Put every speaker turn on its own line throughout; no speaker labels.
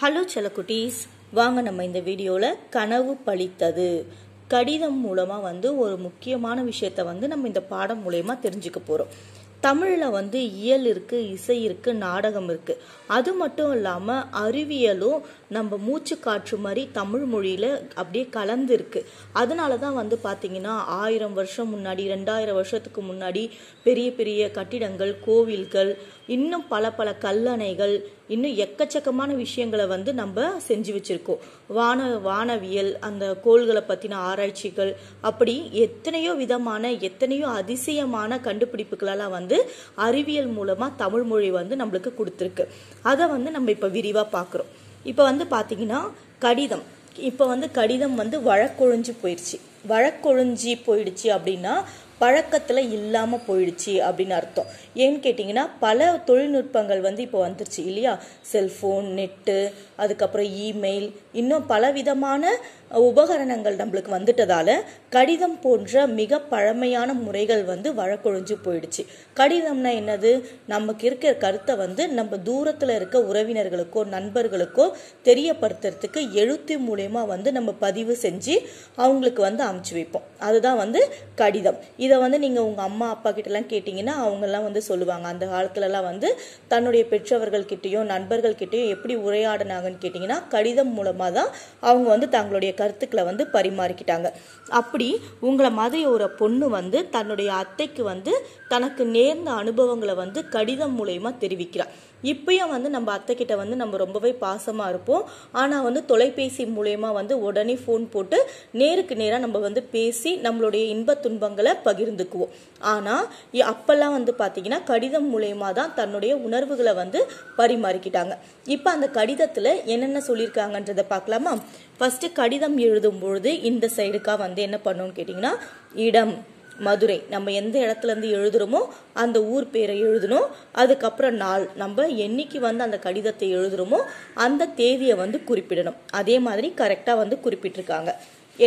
hello செலக்குட்டீஸ் வாங்க நம்ம இந்த வீடியோவில் கனவு பழித்தது கடிதம் மூலமாக வந்து ஒரு முக்கியமான விஷயத்த வந்து நம்ம இந்த பாடம் மூலயமா தெரிஞ்சுக்க போகிறோம் தமிழில் வந்து இயல் இருக்குது இசை இருக்கு நாடகம் இருக்குது அது மட்டும் இல்லாமல் அறிவியலும் நம்ம மூச்சு காற்று மாதிரி தமிழ் மொழியில் அப்படியே கலந்துருக்கு அதனால தான் வந்து பார்த்திங்கன்னா ஆயிரம் வருஷம் முன்னாடி ரெண்டாயிரம் வருஷத்துக்கு முன்னாடி பெரிய பெரிய கட்டிடங்கள் கோவில்கள் இன்னும் பல பல கல்லணைகள் இன்னும் எக்கச்சக்கமான விஷயங்களை வந்து நம்ம செஞ்சு வச்சுருக்கோம் வான வானவியல் அந்த கோள்களை பற்றின ஆராய்ச்சிகள் அப்படி எத்தனையோ விதமான எத்தனையோ அதிசயமான கண்டுபிடிப்புகளெல்லாம் வந்து அறிவியல் மூலமாக தமிழ் மொழி வந்து நம்மளுக்கு கொடுத்துருக்கு அதை வந்து நம்ம இப்போ விரிவாக பார்க்குறோம் இப்போ வந்து பார்த்தீங்கன்னா கடிதம் இப்போ வந்து கடிதம் வந்து வழக்கொழிஞ்சு போயிடுச்சு வழக்கொழிஞ்சி போயிடுச்சு அப்படின்னா பழக்கத்தில் இல்லாமல் போயிடுச்சு அப்படின்னு அர்த்தம் ஏன்னு கேட்டிங்கன்னா பல தொழில்நுட்பங்கள் வந்து இப்போ வந்துருச்சு இல்லையா செல்ஃபோன் நெட்டு அதுக்கப்புறம் இமெயில் இன்னும் பலவிதமான உபகரணங்கள் நம்மளுக்கு வந்துட்டதால கடிதம் போன்ற மிக பழமையான முறைகள் வந்து வழக்கொழிஞ்சு போயிடுச்சு கடிதம்னா என்னது நமக்கு இருக்கிற கருத்தை வந்து நம்ம தூரத்தில் இருக்க உறவினர்களுக்கோ நண்பர்களுக்கோ தெரியப்படுத்துறதுக்கு எழுத்து மூலயமா வந்து நம்ம பதிவு செஞ்சு அவங்களுக்கு வந்து அமுச்சு வைப்போம் அதுதான் வந்து கடிதம் இதை வந்து நீங்கள் உங்கள் அம்மா அப்பா கிட்டலாம் கேட்டிங்கன்னா அவங்கெல்லாம் வந்து சொல்லுவாங்க அந்த காலத்துலலாம் வந்து தன்னுடைய நண்பர்கள் கிட்டேயும் எப்படி உரையாடினாங்கன்னு கேட்டிங்கன்னா கடிதம் மூலமாக தான் அவங்க வந்து தங்களுடைய கருத்துக்களை வந்து பரிமாறிக்கிட்டாங்க அப்படி உங்களை மாதிரி ஒரு பொண்ணு வந்து தன்னுடைய அத்தைக்கு வந்து தனக்கு நேர்ந்த அனுபவங்களை வந்து கடிதம் மூலயமா தெரிவிக்கிறாள் இப்பயும் வந்து நம்ம அத்தைக்கிட்ட வந்து நம்ம ரொம்பவே பாசமாக இருப்போம் ஆனால் வந்து தொலைபேசி மூலயமா வந்து உடனே ஃபோன் போட்டு நேருக்கு நேராக நம்ம வந்து பேசி நம்மளுடைய இன்ப துன்பங்களை பகிர்ந்துக்குவோம் ஆனால் அப்போல்லாம் வந்து பாத்தீங்கன்னா கடிதம் மூலயமா தான் தன்னுடைய உணர்வுகளை வந்து பரிமாறிக்கிட்டாங்க இப்போ அந்த கடிதத்தில் என்னென்ன சொல்லியிருக்காங்கன்றத பார்க்கலாமா ஃபர்ஸ்ட் கடிதம் எழுதும் பொழுது இந்த சைடுக்காக வந்து என்ன பண்ணணும்னு கேட்டிங்கன்னா இடம் மதுரை நம்ம எந்த இடத்துலேருந்து எழுதுகிறோமோ அந்த ஊர் பேரை எழுதணும் அதுக்கப்புறம் நாள் நம்ம என்னைக்கு வந்து அந்த கடிதத்தை எழுதுகிறோமோ அந்த தேதியை வந்து குறிப்பிடணும் அதே மாதிரி கரெக்டாக வந்து குறிப்பிட்டிருக்காங்க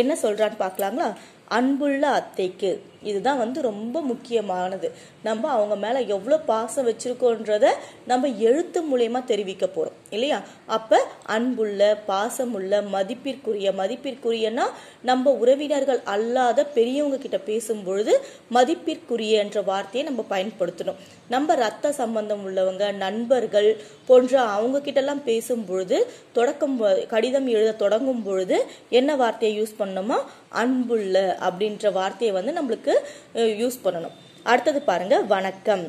என்ன சொல்கிறான்னு பார்க்கலாங்களா அன்புள்ள அத்தைக்கு இதுதான் வந்து ரொம்ப முக்கியமானது நம்ம அவங்க மேலே எவ்வளோ பாசம் வச்சுருக்கோன்றத நம்ம எழுத்து மூலயமா தெரிவிக்க போகிறோம் இல்லையா அப்போ அன்புள்ள பாசமுள்ள மதிப்பிற்குரிய மதிப்பிற்குரியனா நம்ம உறவினர்கள் அல்லாத பெரியவங்க கிட்ட பேசும் பொழுது மதிப்பிற்குரிய என்ற வார்த்தையை நம்ம பயன்படுத்தணும் நம்ம ரத்த சம்பந்தம் உள்ளவங்க நண்பர்கள் போன்ற அவங்க கிட்டலாம் பேசும் பொழுது தொடக்கம் கடிதம் எழுத தொடங்கும் பொழுது என்ன வார்த்தையை யூஸ் பண்ணோமா அன்புள்ள அப்படின்ற வார்த்தையை வந்து நம்மளுக்கு நமக்கு யூஸ் பண்ணணும் அடுத்தது பாருங்க வணக்கம்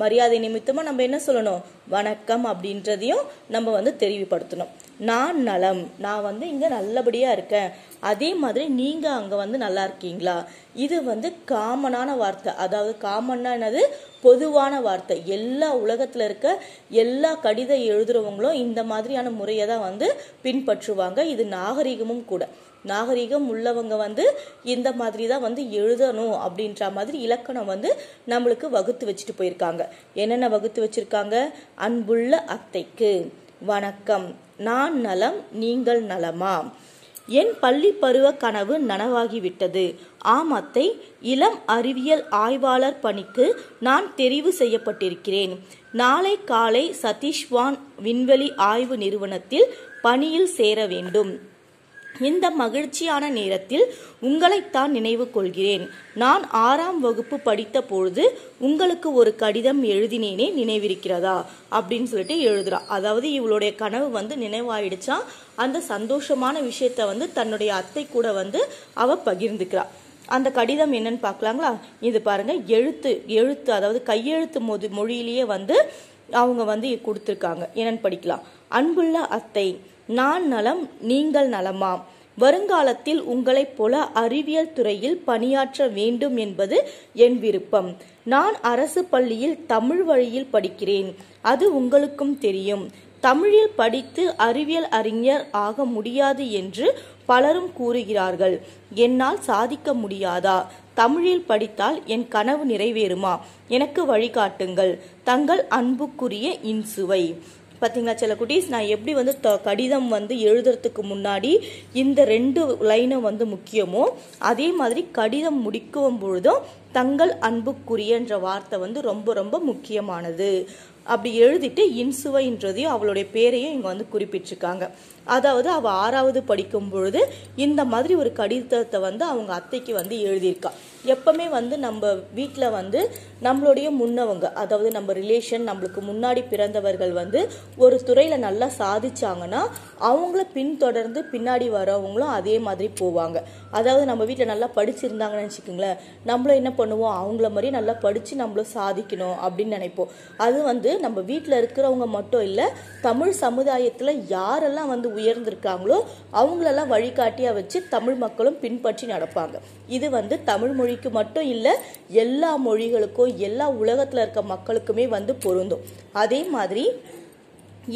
மரியாதை நிமித்தமாக நம்ம என்ன சொல்லணும் வணக்கம் அப்படின்றதையும் நம்ம வந்து தெரிவுபடுத்தணும் நான் நலம் நான் வந்து இங்கே நல்லபடியாக இருக்கேன் அதே மாதிரி நீங்கள் அங்கே வந்து நல்லா இருக்கீங்களா இது வந்து காமனான வார்த்தை அதாவது காமன்னா என்னது பொதுவான வார்த்தை எல்லா உலகத்தில் இருக்க எல்லா கடிதம் எழுதுகிறவங்களும் இந்த மாதிரியான முறையை தான் வந்து பின்பற்றுவாங்க இது நாகரிகமும் கூட நாகரிகம் உள்ளவங்க வந்து இந்த மாதிரி தான் வந்து எழுதணும் அப்படின்ற மாதிரி இலக்கணம் வந்து நம்மளுக்கு வகுத்து வச்சுட்டு போயிருக்காங்க என்னென்ன வகுத்து வச்சுருக்காங்க அன்புள்ள அத்தைக்கு வணக்கம் நான் நலம் நீங்கள் நலமா என் பள்ளி பருவ கனவு நனவாகிவிட்டது ஆம் அத்தை இளம் அறிவியல் ஆய்வாளர் பணிக்கு நான் தெரிவு செய்யப்பட்டிருக்கிறேன் நாளை காலை சதீஷ்வான் விண்வெளி ஆய்வு நிறுவனத்தில் பணியில் சேர வேண்டும் இந்த மகிழ்ச்சியான நேரத்தில் உங்களைத்தான் நினைவு கொள்கிறேன் நான் ஆறாம் வகுப்பு படித்த பொழுது உங்களுக்கு ஒரு கடிதம் எழுதினேனே நினைவிருக்கிறதா அப்படின்னு சொல்லிட்டு எழுதுறா அதாவது இவளுடைய கனவு வந்து நினைவாயிடுச்சா அந்த சந்தோஷமான விஷயத்த வந்து தன்னுடைய அத்தை கூட வந்து அவ பகிர்ந்துக்கிறா அந்த கடிதம் என்னன்னு பார்க்கலாங்களா இது பாருங்க எழுத்து எழுத்து அதாவது கையெழுத்து மொது மொழியிலேயே வந்து அவங்க வந்து கொடுத்துருக்காங்க என்னன்னு படிக்கலாம் அன்புள்ள அத்தை நான் நலம் நீங்கள் நலமாம் வருங்காலத்தில் உங்களைப் போல அறிவியல் துறையில் பணியாற்ற வேண்டும் என்பது என் விருப்பம் நான் அரசு பள்ளியில் தமிழ் வழியில் படிக்கிறேன் அது உங்களுக்கும் தெரியும் தமிழில் படித்து அறிவியல் அறிஞர் ஆக முடியாது என்று பலரும் கூறுகிறார்கள் என்னால் சாதிக்க முடியாதா தமிழில் படித்தால் என் கனவு நிறைவேறுமா எனக்கு வழிகாட்டுங்கள் தங்கள் அன்புக்குரிய இன்சுவை பார்த்தீங்களா சில குட்டீஸ் நான் எப்படி வந்து த கடிதம் வந்து எழுதுறதுக்கு முன்னாடி இந்த ரெண்டு லைனும் வந்து முக்கியமோ அதே மாதிரி கடிதம் முடிக்கும் பொழுதும் தங்கள் அன்புக்குரியன்ற வார்த்தை வந்து ரொம்ப ரொம்ப முக்கியமானது அப்படி எழுதிட்டு இன்சுவைன்றதையும் அவளுடைய பேரையும் இங்கே வந்து குறிப்பிட்டிருக்காங்க அதாவது அவள் ஆறாவது படிக்கும் பொழுது இந்த மாதிரி ஒரு கடிதத்தை வந்து அவங்க அத்தைக்கு வந்து எழுதியிருக்காள் எப்பவுமே வந்து நம்ம வீட்டில் வந்து நம்மளுடைய முன்னவங்க அதாவது நம்ம ரிலேஷன் நம்மளுக்கு முன்னாடி பிறந்தவர்கள் வந்து ஒரு துறையில் நல்லா சாதிச்சாங்கன்னா அவங்கள பின்தொடர்ந்து பின்னாடி வரவங்களும் அதே மாதிரி போவாங்க அதாவது நம்ம வீட்டில் நல்லா படிச்சிருந்தாங்கன்னு வச்சுக்கோங்களேன் நம்மளும் என்ன பண்ணுவோம் அவங்கள மாதிரி நல்லா படித்து நம்மளும் சாதிக்கணும் அப்படின்னு நினைப்போம் அது வந்து நம்ம வீட்டில் இருக்கிறவங்க மட்டும் இல்லை தமிழ் சமுதாயத்தில் யாரெல்லாம் வந்து உயர்ந்திருக்காங்களோ அவங்களெல்லாம் வழிகாட்டியாக வச்சு தமிழ் மக்களும் பின்பற்றி நடப்பாங்க இது வந்து தமிழ் மொழி மொழிக்கு மட்டும் இல்லை எல்லா மொழிகளுக்கும் எல்லா உலகத்தில் இருக்க மக்களுக்குமே வந்து பொருந்தும் அதே மாதிரி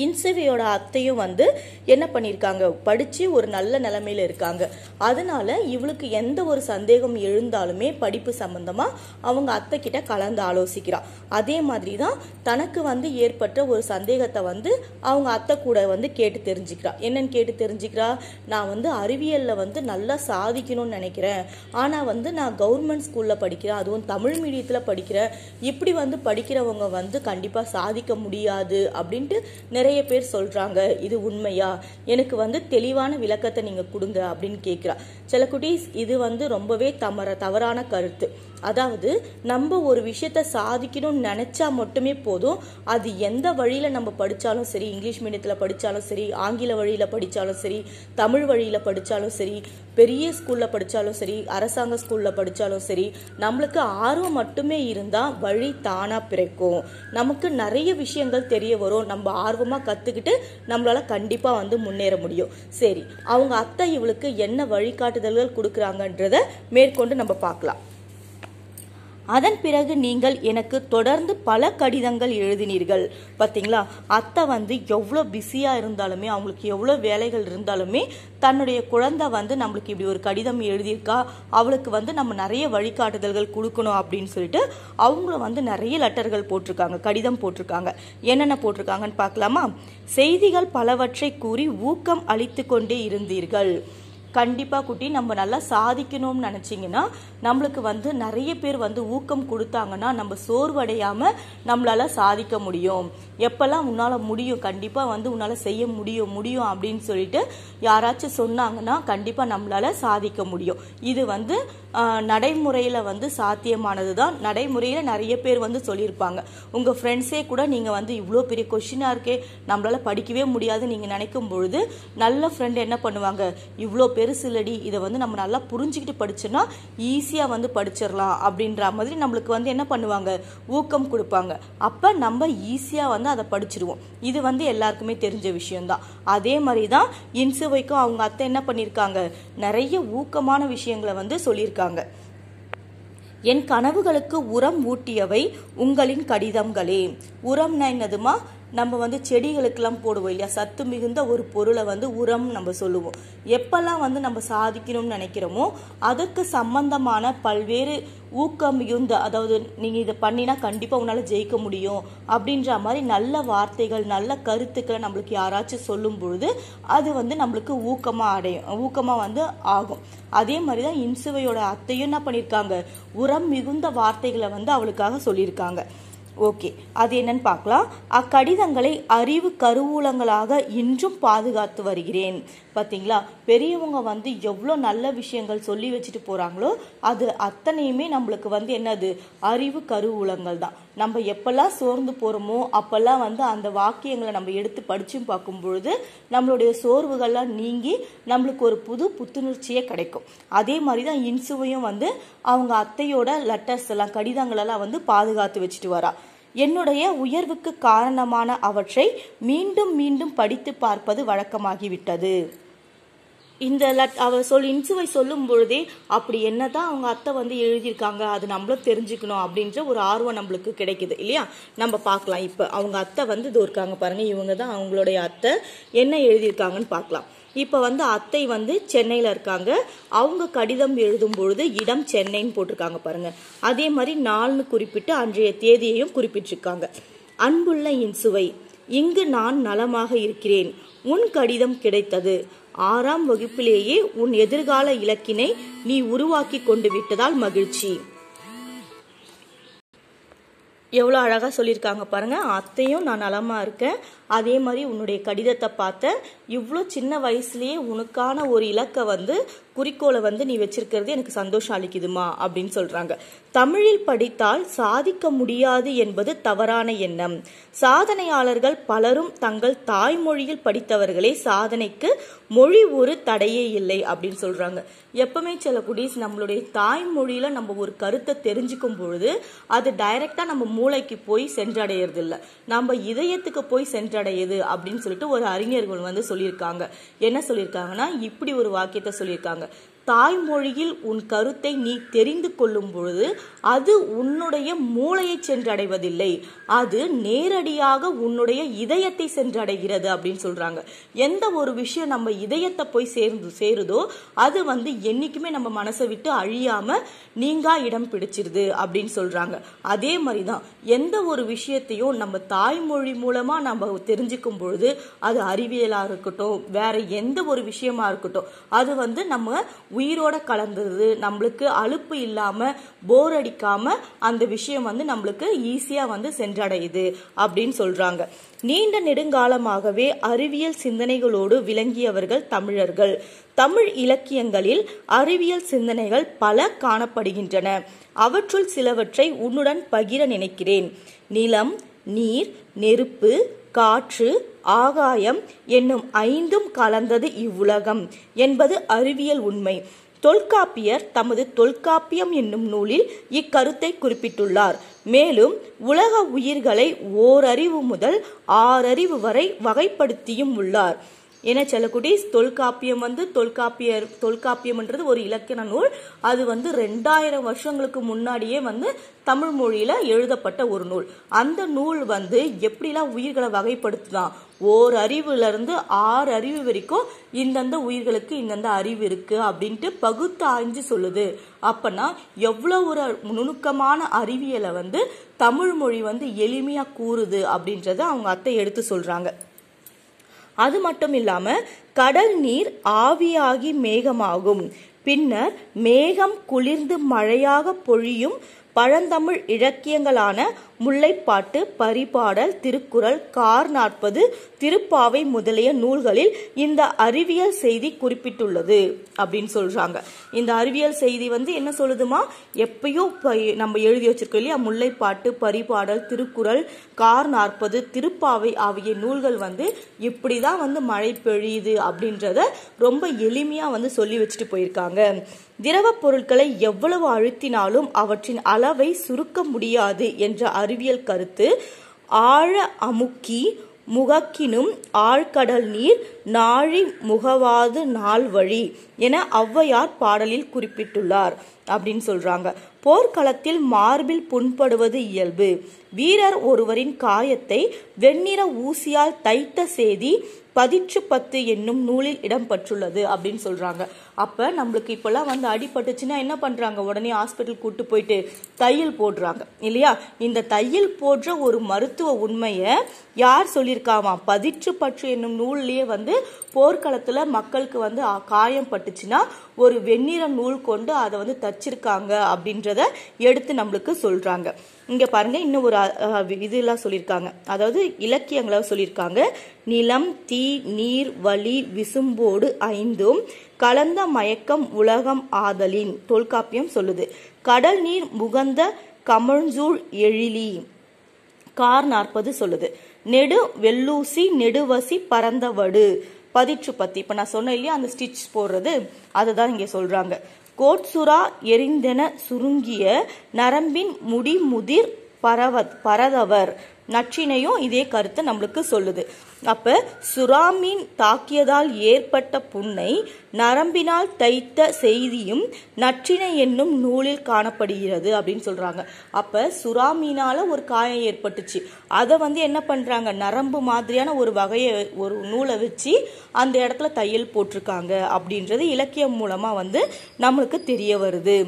இன்செவியோட அத்தையும் வந்து என்ன பண்ணியிருக்காங்க படித்து ஒரு நல்ல நிலமையில் இருக்காங்க அதனால இவளுக்கு எந்த ஒரு சந்தேகம் எழுந்தாலுமே படிப்பு சம்பந்தமா அவங்க அத்தை கிட்ட கலந்து ஆலோசிக்கிறான் அதே மாதிரி தான் தனக்கு வந்து ஏற்பட்ட ஒரு சந்தேகத்தை வந்து அவங்க அத்தை கூட வந்து கேட்டு தெரிஞ்சுக்கிறா என்னன்னு கேட்டு தெரிஞ்சுக்கிறா நான் வந்து அறிவியலில் வந்து நல்லா சாதிக்கணும்னு நினைக்கிறேன் ஆனால் வந்து நான் கவர்மெண்ட் ஸ்கூலில் படிக்கிறேன் அதுவும் தமிழ் மீடியத்தில் படிக்கிறேன் இப்படி வந்து படிக்கிறவங்க வந்து கண்டிப்பாக சாதிக்க முடியாது அப்படின்ட்டு நிறைய பேர் சொல்கிறாங்க இது உண்மையா எனக்கு வந்து தெளிவான விளக்கத்தை நீங்கள் கொடுங்க அப்படின்னு கேட்குறா சில குட்டீஸ் இது வந்து ரொம்பவே தமற தவறான கருத்து அதாவது நம்ம ஒரு விஷயத்த சாதிக்கணும்னு நினச்சா மட்டுமே போதும் அது எந்த வழியில் நம்ம படித்தாலும் சரி இங்கிலீஷ் மீடியத்தில் படித்தாலும் சரி ஆங்கில வழியில் படித்தாலும் சரி தமிழ் வழியில் படித்தாலும் சரி பெரிய ஸ்கூலில் படித்தாலும் சரி அரசாங்க ஸ்கூலில் படித்தாலும் சரி நம்மளுக்கு ஆர்வம் மட்டுமே இருந்தால் வழி தானாக பிறக்கும் நமக்கு நிறைய விஷயங்கள் தெரிய வரும் நம்ம ஆர்வமாக கற்றுக்கிட்டு நம்மளால் கண்டிப்பாக வந்து முன்னேற முடியும் சரி அவங்க அத்தை இவளுக்கு என்ன வழிகாட்டுதல்கள் கொடுக்குறாங்கன்றத மேற்கொண்டு நம்ம பார்க்கலாம் அதன் பிறகு நீங்கள் எனக்கு தொடர்ந்து பல கடிதங்கள் எழுதினீர்கள் பார்த்தீங்களா அத்தை வந்து எவ்வளோ பிஸியாக இருந்தாலுமே அவங்களுக்கு எவ்வளோ வேலைகள் இருந்தாலுமே தன்னுடைய குழந்தை வந்து நம்மளுக்கு இப்படி ஒரு கடிதம் எழுதியிருக்கா அவளுக்கு வந்து நம்ம நிறைய வழிகாட்டுதல்கள் கொடுக்கணும் அப்படின்னு சொல்லிட்டு அவங்கள வந்து நிறைய லெட்டர்கள் போட்டிருக்காங்க கடிதம் போட்டிருக்காங்க என்னென்ன போட்டிருக்காங்கன்னு பார்க்கலாமா செய்திகள் பலவற்றை கூறி ஊக்கம் அளித்து கொண்டே இருந்தீர்கள் கண்டிப்பாக குட்டி நம்ம நல்லா சாதிக்கணும்னு நினச்சிங்கன்னா நம்மளுக்கு வந்து நிறைய பேர் வந்து ஊக்கம் கொடுத்தாங்கன்னா நம்ம சோர்வடையாமல் நம்மளால் சாதிக்க முடியும் எப்போல்லாம் உன்னால் முடியும் கண்டிப்பாக வந்து உன்னால் செய்ய முடியும் முடியும் அப்படின்னு சொல்லிட்டு யாராச்சும் சொன்னாங்கன்னா கண்டிப்பாக நம்மளால் சாதிக்க முடியும் இது வந்து நடைமுறையில் வந்து சாத்தியமானது தான் நடைமுறையில் நிறைய பேர் வந்து சொல்லியிருப்பாங்க உங்கள் ஃப்ரெண்ட்ஸே கூட நீங்கள் வந்து இவ்வளோ பெரிய கொஷினாக இருக்கே நம்மளால் படிக்கவே முடியாது நீங்கள் நினைக்கும் பொழுது நல்ல ஃப்ரெண்டு என்ன பண்ணுவாங்க இவ்வளோ பெருசு இல்லடி இதை வந்து நம்ம நல்லா புரிஞ்சுக்கிட்டு படிச்சோன்னா ஈஸியாக வந்து படிச்சிடலாம் அப்படின்ற மாதிரி நம்மளுக்கு வந்து என்ன பண்ணுவாங்க ஊக்கம் கொடுப்பாங்க அப்போ நம்ம ஈஸியாக வந்து அதை படிச்சிருவோம் இது வந்து எல்லாருக்குமே தெரிஞ்ச விஷயம்தான் அதே மாதிரி தான் இன்சுவைக்கும் அவங்க அத்தை என்ன பண்ணியிருக்காங்க நிறைய ஊக்கமான விஷயங்களை வந்து சொல்லியிருக்காங்க சொல்லியிருக்காங்க என் கனவுகளுக்கு உரம் ஊட்டியவை உங்களின் கடிதங்களே உரம்னா என்னதுமா நம்ம வந்து செடிகளுக்கெல்லாம் போடுவோம் இல்லையா சத்து மிகுந்த ஒரு பொருளை வந்து உரம் நம்ம சொல்லுவோம் எப்பெல்லாம் வந்து நம்ம சாதிக்கணும்னு நினைக்கிறோமோ அதுக்கு சம்பந்தமான பல்வேறு ஊக்கம் மிகுந்த அதாவது நீங்கள் இதை பண்ணினா கண்டிப்பாக உன்னால் ஜெயிக்க முடியும் அப்படின்ற மாதிரி நல்ல வார்த்தைகள் நல்ல கருத்துக்களை நம்மளுக்கு யாராச்சும் சொல்லும் பொழுது அது வந்து நம்மளுக்கு ஊக்கமாக அடையும் ஊக்கமாக வந்து ஆகும் அதே மாதிரி தான் இன்சுவையோட அத்தையும் என்ன பண்ணியிருக்காங்க உரம் மிகுந்த வார்த்தைகளை வந்து அவளுக்காக சொல்லியிருக்காங்க ஓகே அது என்னன்னு பார்க்கலாம் அக்கடிதங்களை அறிவு கருவூலங்களாக இன்றும் பாதுகாத்து வருகிறேன் பார்த்தீங்களா பெரியவங்க வந்து எவ்வளோ நல்ல விஷயங்கள் சொல்லி வச்சுட்டு போகிறாங்களோ அது அத்தனையுமே நம்மளுக்கு வந்து என்னது அறிவு கருவூலங்கள் தான் நம்ம எப்பெல்லாம் சோர்ந்து போகிறோமோ அப்போல்லாம் வந்து அந்த வாக்கியங்களை நம்ம எடுத்து படித்தும் பார்க்கும் பொழுது நம்மளுடைய சோர்வுகள்லாம் நீங்கி நம்மளுக்கு ஒரு புது புத்துணர்ச்சியே கிடைக்கும் அதே மாதிரி தான் இன்சுவையும் வந்து அவங்க அத்தையோட லெட்டர்ஸ் எல்லாம் கடிதங்களெல்லாம் வந்து பாதுகாத்து வச்சுட்டு வரா என்னுடைய உயர்வுக்கு காரணமான அவற்றை மீண்டும் மீண்டும் படித்து பார்ப்பது வழக்கமாகிவிட்டது இந்த லட் அவர் சொல் இன்சுவை சொல்லும் பொழுதே அப்படி என்ன தான் அவங்க அத்தை வந்து எழுதியிருக்காங்க அது நம்மளும் தெரிஞ்சுக்கணும் அப்படின்ற ஒரு ஆர்வம் நம்மளுக்கு கிடைக்குது இல்லையா நம்ம பார்க்கலாம் இப்போ அவங்க அத்தை வந்து இருக்காங்க பாருங்கள் இவங்க தான் அவங்களுடைய அத்தை என்ன எழுதியிருக்காங்கன்னு பார்க்கலாம் இப்போ வந்து அத்தை வந்து சென்னையில் இருக்காங்க அவங்க கடிதம் எழுதும் பொழுது இடம் சென்னைன்னு போட்டிருக்காங்க பாருங்கள் அதே மாதிரி நாள்னு குறிப்பிட்டு அன்றைய தேதியையும் குறிப்பிட்டிருக்காங்க அன்புள்ள இன் சுவை இங்கு நான் நலமாக இருக்கிறேன் உன் கடிதம் கிடைத்தது ஆறாம் வகுப்பிலேயே உன் எதிர்கால இலக்கினை நீ உருவாக்கி கொண்டு விட்டதால் மகிழ்ச்சி எவ்வளோ அழகாக சொல்லியிருக்காங்க பாருங்கள் அத்தையும் நான் நலமாக இருக்கேன் அதே மாதிரி உன்னுடைய கடிதத்தை பார்த்த இவ்வளோ சின்ன வயசுலேயே உனக்கான ஒரு இலக்கை வந்து குறிக்கோளை வந்து நீ வச்சிருக்கிறது எனக்கு சந்தோஷம் அளிக்குதுமா அப்படின்னு சொல்கிறாங்க தமிழில் படித்தால் சாதிக்க முடியாது என்பது தவறான எண்ணம் சாதனையாளர்கள் பலரும் தங்கள் தாய்மொழியில் படித்தவர்களே சாதனைக்கு மொழி ஒரு தடையே இல்லை அப்படின்னு சொல்கிறாங்க எப்பவுமே சில குடிஸ் நம்மளுடைய தாய்மொழியில் நம்ம ஒரு கருத்தை தெரிஞ்சுக்கும் பொழுது அது டைரெக்டாக நம்ம மூளைக்கு போய் சென்றடையறது இல்லை நம்ம இதயத்துக்கு போய் சென்ற சென்றடையுது அப்படின்னு சொல்லிட்டு ஒரு அறிஞர்கள் வந்து சொல்லியிருக்காங்க என்ன சொல்லியிருக்காங்கன்னா இப்படி ஒரு வாக்கியத்தை சொல்லியிருக்காங்க தாய்மொழியில் உன் கருத்தை நீ தெரிந்து கொள்ளும் பொழுது அது உன்னுடைய மூளையை சென்றடைவதில்லை அது நேரடியாக உன்னுடைய இதயத்தை சென்றடைகிறது அப்படின்னு சொல்றாங்க எந்த ஒரு விஷயம் நம்ம இதயத்தை போய் சேர்ந்து சேருதோ அது வந்து என்னைக்குமே நம்ம மனசை விட்டு அழியாம நீங்கா இடம் பிடிச்சிருது அப்படின்னு சொல்றாங்க அதே மாதிரி தான் எந்த ஒரு விஷயத்தையும் நம்ம தாய்மொழி மூலமா நம்ம தெரிஞ்சுக்கும் பொழுது அது அறிவியலா இருக்கட்டும் வேற எந்த ஒரு விஷயமா இருக்கட்டும் அது வந்து நம்ம உயிரோட கலந்தது நம்மளுக்கு அலுப்பு இல்லாமல் போர் அடிக்காமல் அந்த விஷயம் வந்து நம்மளுக்கு ஈஸியாக வந்து சென்றடையுது அப்படின்னு சொல்கிறாங்க நீண்ட நெடுங்காலமாகவே அறிவியல் சிந்தனைகளோடு விளங்கியவர்கள் தமிழர்கள் தமிழ் இலக்கியங்களில் அறிவியல் சிந்தனைகள் பல காணப்படுகின்றன அவற்றுள் சிலவற்றை உன்னுடன் பகிர நினைக்கிறேன் நிலம் நீர் நெருப்பு காற்று ஆகாயம் என்னும் ஐந்தும் கலந்தது இவ்வுலகம் என்பது அறிவியல் உண்மை தொல்காப்பியர் தமது தொல்காப்பியம் என்னும் நூலில் இக்கருத்தை குறிப்பிட்டுள்ளார் மேலும் உலக உயிர்களை ஓரறிவு முதல் ஆறறிவு வரை வகைப்படுத்தியும் உள்ளார் ஏன்னா சில குட்டீஸ் தொல்காப்பியம் வந்து தொல்காப்பியர் தொல்காப்பியம்ன்றது ஒரு இலக்கண நூல் அது வந்து ரெண்டாயிரம் வருஷங்களுக்கு முன்னாடியே வந்து தமிழ் மொழியில எழுதப்பட்ட ஒரு நூல் அந்த நூல் வந்து எப்படிலாம் உயிர்களை வகைப்படுத்துதான் ஓர் அறிவுல இருந்து ஆறு அறிவு வரைக்கும் இந்தந்த உயிர்களுக்கு இந்தந்த அறிவு இருக்கு அப்படின்ட்டு பகுத்து ஆய்ஞ்சு சொல்லுது அப்பனா எவ்வளோ ஒரு நுணுக்கமான அறிவியலை வந்து தமிழ் மொழி வந்து எளிமையா கூறுது அப்படின்றத அவங்க அத்தை எடுத்து சொல்றாங்க அது மட்டும் இல்லாமல் கடல் நீர் ஆவியாகி மேகமாகும் பின்னர் மேகம் குளிர்ந்து மழையாக பொழியும் பழந்தமிழ் இலக்கியங்களான முல்லைப்பாட்டு பரிபாடல் திருக்குறள் கார் நாற்பது திருப்பாவை முதலிய நூல்களில் இந்த அறிவியல் செய்தி குறிப்பிட்டுள்ளது அப்படின்னு சொல்கிறாங்க இந்த அறிவியல் செய்தி வந்து என்ன சொல்லுதுமா எப்பயோ நம்ம எழுதி வச்சிருக்கோம் இல்லையா முல்லைப்பாட்டு பரிபாடல் திருக்குறள் கார் நாற்பது திருப்பாவை ஆகிய நூல்கள் வந்து இப்படி தான் வந்து மழை பெழியுது அப்படின்றத ரொம்ப எளிமையாக வந்து சொல்லி வச்சுட்டு போயிருக்காங்க திரவ பொருட்களை எவ்வளவு அழுத்தினாலும் அவற்றின் அளவை சுருக்க முடியாது என்ற அறி அறிவியல் கருத்து ஆழ அமுக்கி முகக்கினும் ஆழ்கடல் நீர் நாழி முகவாது நாள் வழி என ஔவையார் பாடலில் குறிப்பிட்டுள்ளார் அப்படின்னு சொல்றாங்க போர்க்களத்தில் மார்பில் புண்படுவது இயல்பு வீரர் ஒருவரின் காயத்தை வெண்ணிற ஊசியால் தைத்த செய்தி பதிற்று பத்து என்னும் நூலில் இடம்பெற்றுள்ளது அப்படின்னு சொல்றாங்க அப்போ நம்மளுக்கு இப்போல்லாம் வந்து அடிபட்டுச்சுன்னா என்ன பண்ணுறாங்க உடனே ஹாஸ்பிட்டல் கூட்டு போயிட்டு தையல் போடுறாங்க இல்லையா இந்த தையல் போடுற ஒரு மருத்துவ உண்மையை யார் சொல்லியிருக்காமா பதிற்று பற்று என்னும் நூல்லையே வந்து போர்க்களத்தில் மக்களுக்கு வந்து காயம் பட்டுச்சுன்னா ஒரு வெண்ணிற நூல் கொண்டு அதை வந்து தச்சிருக்காங்க அப்படின்றத எடுத்து நம்மளுக்கு சொல்கிறாங்க இங்கே பாருங்க இன்னும் ஒரு இதெல்லாம் சொல்லியிருக்காங்க அதாவது இலக்கியங்களாக சொல்லியிருக்காங்க நிலம் தீ நீர் வலி விசும்போடு ஐந்தும் கலந்த மயக்கம் உலகம் ஆதலின் தொல்காப்பியம் சொல்லுது கடல் நீர் முகந்த கமழ்சூழ் எழிலி கார் நாற்பது சொல்லுது நெடு வெள்ளூசி நெடுவசி பறந்தவடு பதிற்று பத்தி இப்ப நான் சொன்னேன் இல்லையா அந்த ஸ்டிச் போடுறது அதுதான் இங்க சொல்றாங்க கோட்சுரா எரிந்தென சுருங்கிய நரம்பின் முடிமுதிர் பரவ பரதவர் நச்சினையும் இதே கருத்தை நம்மளுக்கு சொல்லுது அப்போ சுறாமீன் தாக்கியதால் ஏற்பட்ட புண்ணை நரம்பினால் தைத்த செய்தியும் நச்சினை என்னும் நூலில் காணப்படுகிறது அப்படின்னு சொல்கிறாங்க அப்போ சுறாமீனால் ஒரு காயம் ஏற்பட்டுச்சு அதை வந்து என்ன பண்ணுறாங்க நரம்பு மாதிரியான ஒரு வகையை ஒரு நூலை வச்சு அந்த இடத்துல தையல் போட்டிருக்காங்க அப்படின்றது இலக்கியம் மூலமாக வந்து நம்மளுக்கு தெரிய வருது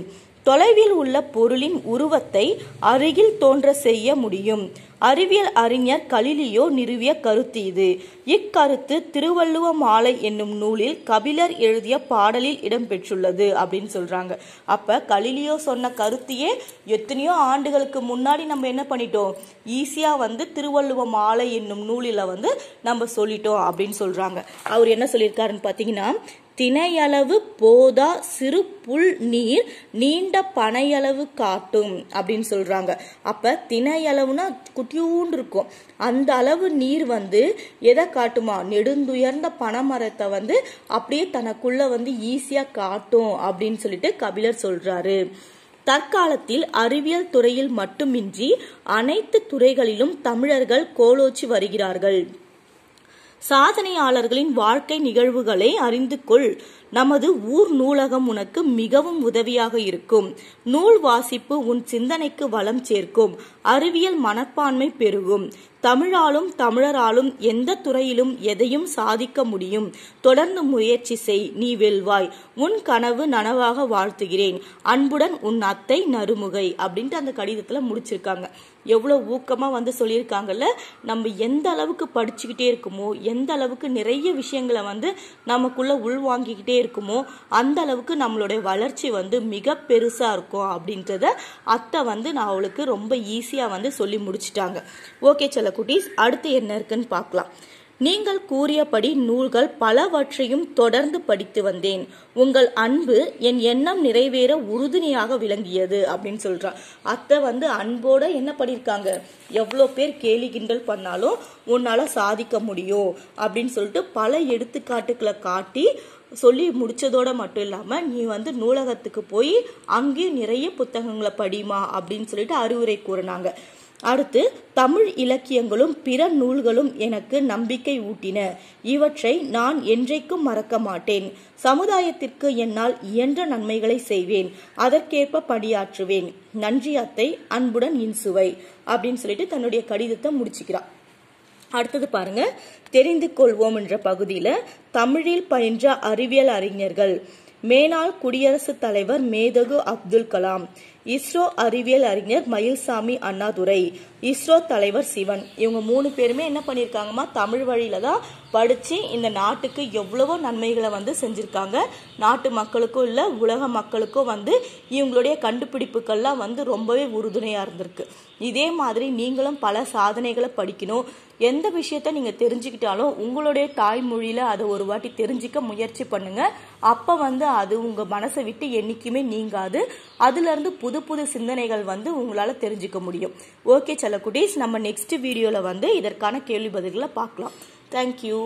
தொலைவில் உள்ள பொருளின் உருவத்தை அருகில் தோன்ற செய்ய முடியும் அறிவியல் அறிஞர் கலிலியோ நிறுவிய கருத்து இது இக்கருத்து திருவள்ளுவ மாலை என்னும் நூலில் கபிலர் எழுதிய பாடலில் இடம்பெற்றுள்ளது அப்படின்னு சொல்றாங்க அப்ப கலிலியோ சொன்ன கருத்தையே எத்தனையோ ஆண்டுகளுக்கு முன்னாடி நம்ம என்ன பண்ணிட்டோம் ஈஸியா வந்து திருவள்ளுவ மாலை என்னும் நூலில் வந்து நம்ம சொல்லிட்டோம் அப்படின்னு சொல்றாங்க அவர் என்ன சொல்லியிருக்காருன்னு பார்த்தீங்கன்னா தினையளவு போதா சிறு புல் நீர் நீண்ட பனையளவு காட்டும் அப்படின்னு சொல்றாங்க அப்ப தினையளவுனா குட்டியூன் இருக்கும் அந்த அளவு நீர் வந்து எதை காட்டுமா நெடுந்துயர்ந்த பனைமரத்தை வந்து அப்படியே தனக்குள்ள வந்து ஈஸியா காட்டும் அப்படின்னு சொல்லிட்டு கபிலர் சொல்றாரு தற்காலத்தில் அறிவியல் துறையில் மட்டுமின்றி அனைத்து துறைகளிலும் தமிழர்கள் கோலோச்சி வருகிறார்கள் சாதனையாளர்களின் வாழ்க்கை நிகழ்வுகளை அறிந்து கொள் நமது ஊர் நூலகம் உனக்கு மிகவும் உதவியாக இருக்கும் நூல் வாசிப்பு உன் சிந்தனைக்கு வளம் சேர்க்கும் அறிவியல் மனப்பான்மை பெருகும் தமிழாலும் தமிழராலும் எந்த துறையிலும் எதையும் சாதிக்க முடியும் தொடர்ந்து முயற்சி செய் நீ வெல்வாய் உன் கனவு நனவாக வாழ்த்துகிறேன் அன்புடன் உன் அத்தை நறுமுகை அப்படின்ட்டு அந்த கடிதத்தில் முடிச்சிருக்காங்க எவ்வளோ ஊக்கமாக வந்து சொல்லியிருக்காங்கல்ல நம்ம எந்த அளவுக்கு படிச்சுக்கிட்டே இருக்குமோ எந்த அளவுக்கு நிறைய விஷயங்களை வந்து நமக்குள்ளே உள்வாங்கிக்கிட்டே இருக்குமோ அந்த அளவுக்கு நம்மளுடைய வளர்ச்சி வந்து மிக பெருசாக இருக்கும் அப்படின்றத அத்தை வந்து நான் அவளுக்கு ரொம்ப ஈஸியாக வந்து சொல்லி முடிச்சிட்டாங்க ஓகே செல்ல குட்டீஸ் அடுத்து என்ன இருக்குன்னு பார்க்கலாம் நீங்கள் கூறியபடி நூல்கள் பலவற்றையும் தொடர்ந்து படித்து வந்தேன் உங்கள் அன்பு என் எண்ணம் நிறைவேற உறுதுணையாக விளங்கியது அப்படின்னு சொல்கிறான் அத்தை வந்து அன்போட என்ன பண்ணியிருக்காங்க எவ்வளோ பேர் கேலி கிண்டல் பண்ணாலும் உன்னால் சாதிக்க முடியும் அப்படின்னு சொல்லிட்டு பல எடுத்துக்காட்டுகளை காட்டி சொல்லி முடித்ததோடு மட்டும் இல்லாமல் நீ வந்து நூலகத்துக்கு போய் அங்கேயும் நிறைய புத்தகங்களை படிமா அப்படின்னு சொல்லிட்டு அறிவுரை கூறினாங்க அடுத்து தமிழ் இலக்கியங்களும் பிற நூல்களும் எனக்கு நம்பிக்கை ஊட்டின இவற்றை நான் என்றைக்கும் மறக்க மாட்டேன் சமுதாயத்திற்கு என்னால் இயன்ற நன்மைகளை செய்வேன் அதற்கேற்ப பணியாற்றுவேன் நன்றி அத்தை அன்புடன் இன்சுவை அப்படின்னு சொல்லிட்டு தன்னுடைய கடிதத்தை முடிச்சுக்கிறார் அடுத்தது பாருங்க தெரிந்து கொள்வோம் என்ற பகுதியில் தமிழில் பயின்ற அறிவியல் அறிஞர்கள் மேனால் குடியரசுத் தலைவர் மேதகு அப்துல் கலாம் இஸ்ரோ அறிவியல் அறிஞர் மயில்சாமி அண்ணாதுரை இஸ்ரோ தலைவர் சிவன் இவங்க மூணு பேருமே என்ன பண்ணியிருக்காங்கம்மா தமிழ் வழியில தான் படித்து இந்த நாட்டுக்கு எவ்வளவோ நன்மைகளை வந்து செஞ்சுருக்காங்க நாட்டு மக்களுக்கும் இல்லை உலக மக்களுக்கும் வந்து இவங்களுடைய கண்டுபிடிப்புகள்லாம் வந்து ரொம்பவே உறுதுணையாக இருந்திருக்கு இதே மாதிரி நீங்களும் பல சாதனைகளை படிக்கணும் எந்த விஷயத்த நீங்கள் தெரிஞ்சுக்கிட்டாலும் உங்களுடைய தாய்மொழியில் அதை ஒரு வாட்டி தெரிஞ்சிக்க முயற்சி பண்ணுங்கள் அப்போ வந்து அது உங்கள் மனசை விட்டு என்றைக்குமே நீங்காது அதுலேருந்து புது புது சிந்தனைகள் வந்து உங்களால் தெரிஞ்சுக்க முடியும் ஓகே குட்டீஸ் நம்ம நெக்ஸ்ட் வீடியோவில் வந்து இதற்கான கேள்வி பதில்களை பார்க்கலாம் தேங்க்யூ